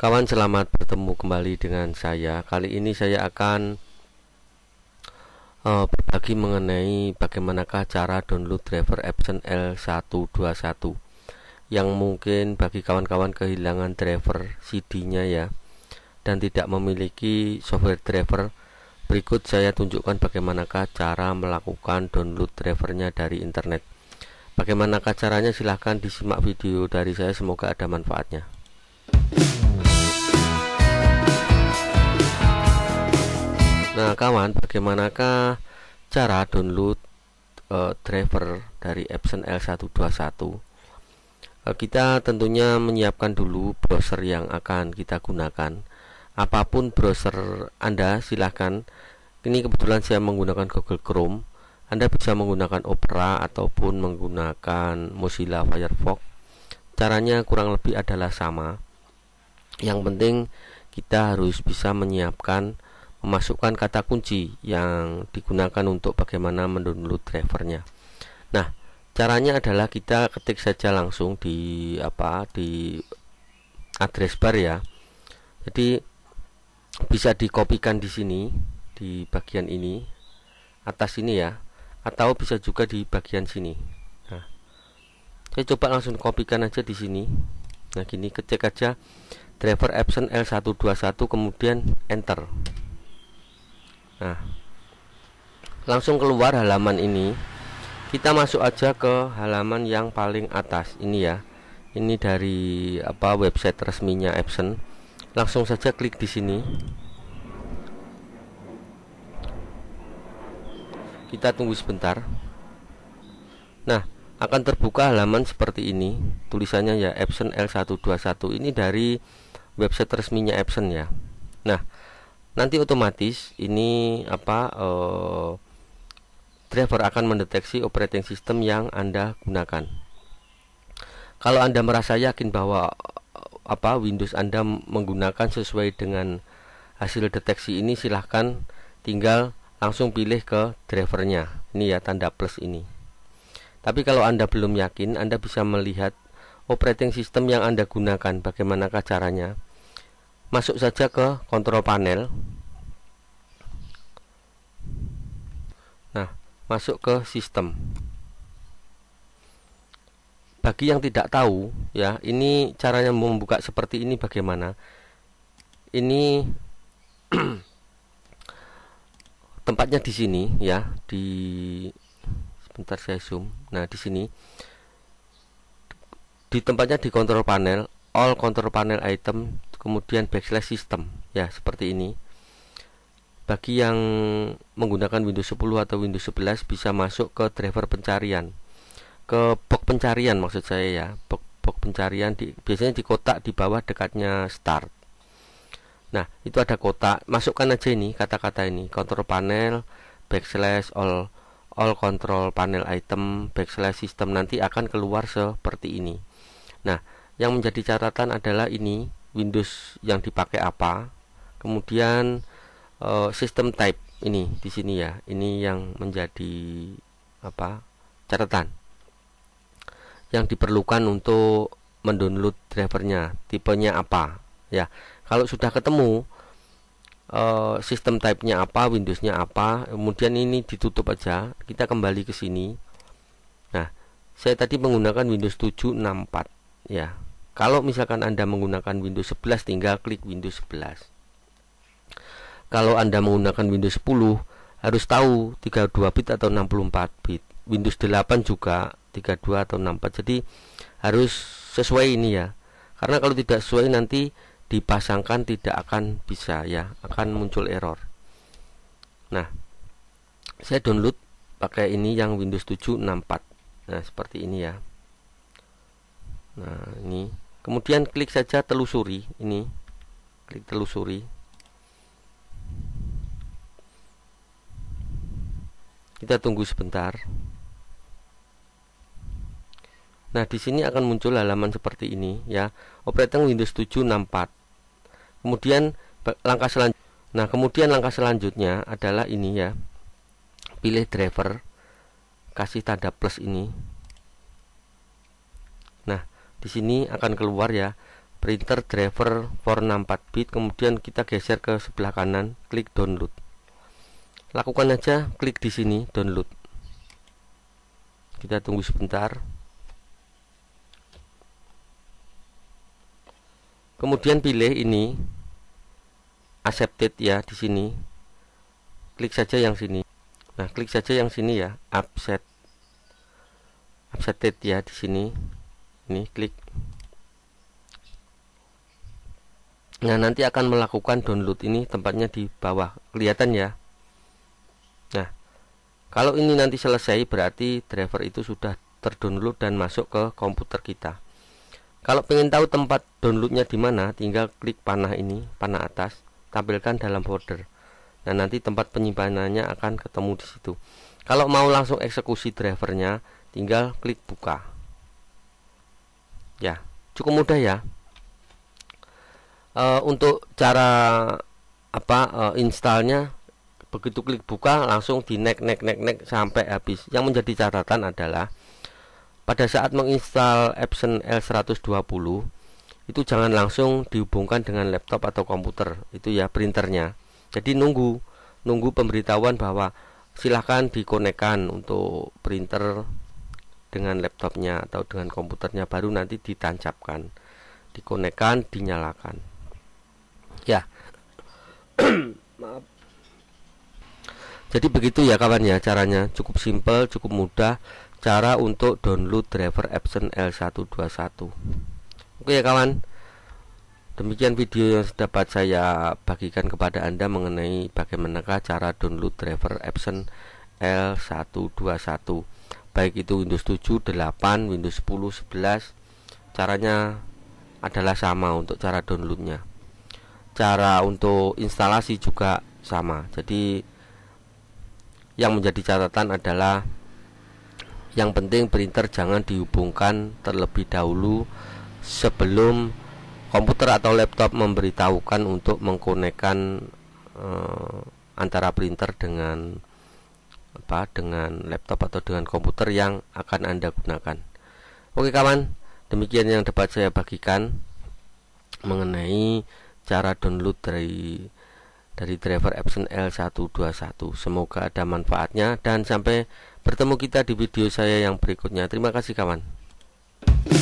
Kawan selamat bertemu kembali dengan saya. Kali ini saya akan uh, berbagi mengenai bagaimanakah cara download driver Epson L121 yang mungkin bagi kawan-kawan kehilangan driver CD-nya ya dan tidak memiliki software driver. Berikut saya tunjukkan bagaimanakah cara melakukan download drivernya dari internet. Bagaimanakah caranya silahkan disimak video dari saya semoga ada manfaatnya. Nah, kawan, bagaimanakah cara download uh, driver dari Epson L121? Uh, eh, kita tentunya menyiapkan dulu browser yang akan kita gunakan. Apapun browser Anda, silahkan. Ini kebetulan saya menggunakan Google Chrome. Anda bisa menggunakan Opera ataupun menggunakan Mozilla Firefox. Caranya kurang lebih adalah sama. Yang penting kita harus bisa menyiapkan memasukkan kata kunci yang digunakan untuk bagaimana mendownload drivernya. Nah, caranya adalah kita ketik saja langsung di apa di address bar ya. Jadi bisa dikopikan di sini di bagian ini atas ini ya atau bisa juga di bagian sini. Nah, saya coba langsung kopikan aja di sini. Nah, gini ketik aja driver Epson L121 kemudian enter nah langsung keluar halaman ini kita masuk aja ke halaman yang paling atas ini ya ini dari apa website resminya Epson langsung saja klik di sini kita tunggu sebentar nah akan terbuka halaman seperti ini tulisannya ya Epson L121 ini dari website resminya Epson ya nah nanti otomatis ini apa uh, driver akan mendeteksi operating system yang Anda gunakan. Kalau Anda merasa yakin bahwa apa Windows Anda menggunakan sesuai dengan hasil deteksi ini silahkan tinggal langsung pilih ke drivernya ini ya tanda plus ini tapi kalau anda belum yakin anda bisa melihat operating system yang anda gunakan bagaimanakah caranya masuk saja ke kontrol panel nah masuk ke sistem bagi yang tidak tahu ya ini caranya membuka seperti ini bagaimana ini tempatnya di sini ya di sebentar saya zoom nah di sini di tempatnya di kontrol panel all kontrol panel item kemudian backslash system ya seperti ini bagi yang menggunakan Windows 10 atau Windows 11 bisa masuk ke driver pencarian ke box pencarian maksud saya ya box, box pencarian di, biasanya di kotak di bawah dekatnya start nah itu ada kotak masukkan aja ini kata-kata ini control panel backslash all all control panel item backslash system nanti akan keluar seperti ini nah yang menjadi catatan adalah ini Windows yang dipakai apa kemudian uh, sistem type ini di sini ya ini yang menjadi apa catatan yang diperlukan untuk mendownload drivernya tipenya apa ya kalau sudah ketemu uh, sistem type-nya apa, Windows-nya apa. Kemudian ini ditutup aja. Kita kembali ke sini. Nah, saya tadi menggunakan Windows 764 ya. Kalau misalkan Anda menggunakan Windows 11 tinggal klik Windows 11. Kalau Anda menggunakan Windows 10 harus tahu 32 bit atau 64 bit. Windows 8 juga 32 atau 64. Jadi harus sesuai ini ya. Karena kalau tidak sesuai nanti dipasangkan tidak akan bisa ya, akan muncul error. Nah, saya download pakai ini yang Windows 7 64. Nah, seperti ini ya. Nah, ini kemudian klik saja telusuri ini klik telusuri kita tunggu sebentar nah di sini akan muncul halaman seperti ini ya operating Windows 764 kemudian langkah selanjutnya nah kemudian langkah selanjutnya adalah ini ya pilih driver kasih tanda plus ini di sini akan keluar ya printer driver for 464 bit kemudian kita geser ke sebelah kanan klik download lakukan aja klik di sini download kita tunggu sebentar kemudian pilih ini accepted ya di sini klik saja yang sini nah klik saja yang sini ya upset accepted ya di sini nih klik nah nanti akan melakukan download ini tempatnya di bawah kelihatan ya nah kalau ini nanti selesai berarti driver itu sudah terdownload dan masuk ke komputer kita kalau ingin tahu tempat downloadnya di mana tinggal klik panah ini panah atas tampilkan dalam folder nah nanti tempat penyimpanannya akan ketemu di situ kalau mau langsung eksekusi drivernya tinggal klik buka ya cukup mudah ya uh, untuk cara apa uh, installnya begitu klik buka langsung di nek nek nek nek sampai habis yang menjadi catatan adalah pada saat menginstal Epson L120 itu jangan langsung dihubungkan dengan laptop atau komputer itu ya printernya jadi nunggu nunggu pemberitahuan bahwa silahkan dikonekkan untuk printer dengan laptopnya atau dengan komputernya baru nanti ditancapkan dikonekkan dinyalakan ya maaf jadi begitu ya kawan ya caranya cukup simple cukup mudah cara untuk download driver Epson L121 oke ya kawan Demikian video yang dapat saya bagikan kepada Anda mengenai bagaimanakah cara download driver Epson L121 baik itu Windows 7, 8, Windows 10, 11 caranya adalah sama untuk cara downloadnya cara untuk instalasi juga sama jadi yang menjadi catatan adalah yang penting printer jangan dihubungkan terlebih dahulu sebelum komputer atau laptop memberitahukan untuk mengkonekkan eh, antara printer dengan apa dengan laptop atau dengan komputer yang akan Anda gunakan. Oke kawan, demikian yang dapat saya bagikan mengenai cara download dari dari driver Epson L121. Semoga ada manfaatnya dan sampai bertemu kita di video saya yang berikutnya. Terima kasih kawan.